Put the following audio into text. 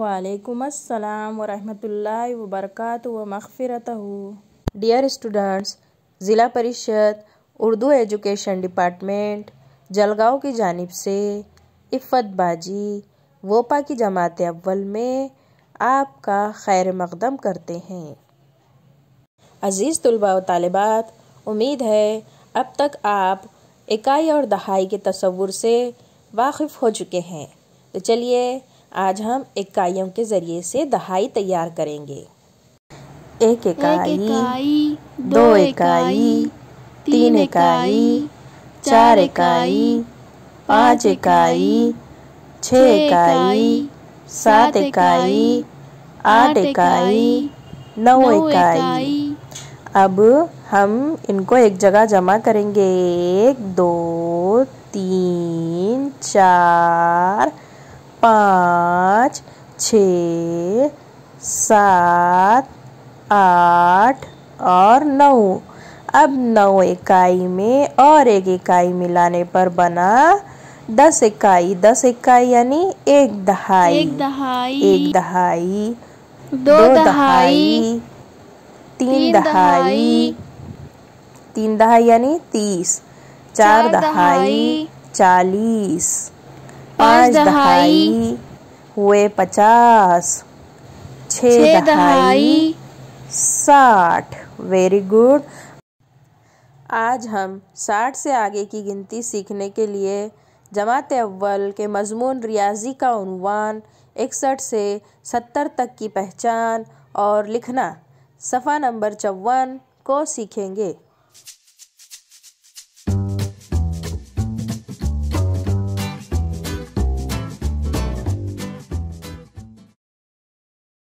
वालेकुम अस्सलाम व वबरकातु व मगफिरतहू डियर स्टूडेंट्स ज़िला परिषद उर्दू एजुकेशन डिपार्टमेंट जलगांव की जानब से इफ़त बाजी वोपा की जमात अव्वल में आपका खैर मकदम करते हैं अज़ीज़ तलबा व तालबात उम्मीद है अब तक आप इकाई और दहाई के तस्वुर से वाकिफ़ हो चुके हैं तो चलिए आज हम इकाइयों के ज़रिए से दहाई तैयार करेंगे एक इकाई, दो इकाई तीन इकाई चार इकाई पाँच इकाई छः इकाई सात इकाई आठ इकाई नौ इकाई अब हम इनको एक जगह जमा करेंगे एक दो तीन चार पाँच छ सात आठ और नौ अब नौ इकाई में और एक इकाई मिलाने पर बना दस इकाई दस इकाई यानी एक दहाई एक दहाई एक दहाई दो, दो दहाई, दहाई तीन दहाई तीन दहाई यानी तीस चार दहाई चालीस पांच दहाई हुए पचास छः दहाई साठ वेरी गुड आज हम साठ से आगे की गिनती सीखने के लिए जमात अव्वल के मजमून रियाजी का उनवान इकसठ से सत्तर तक की पहचान और लिखना सफ़ा नंबर चौवन को सीखेंगे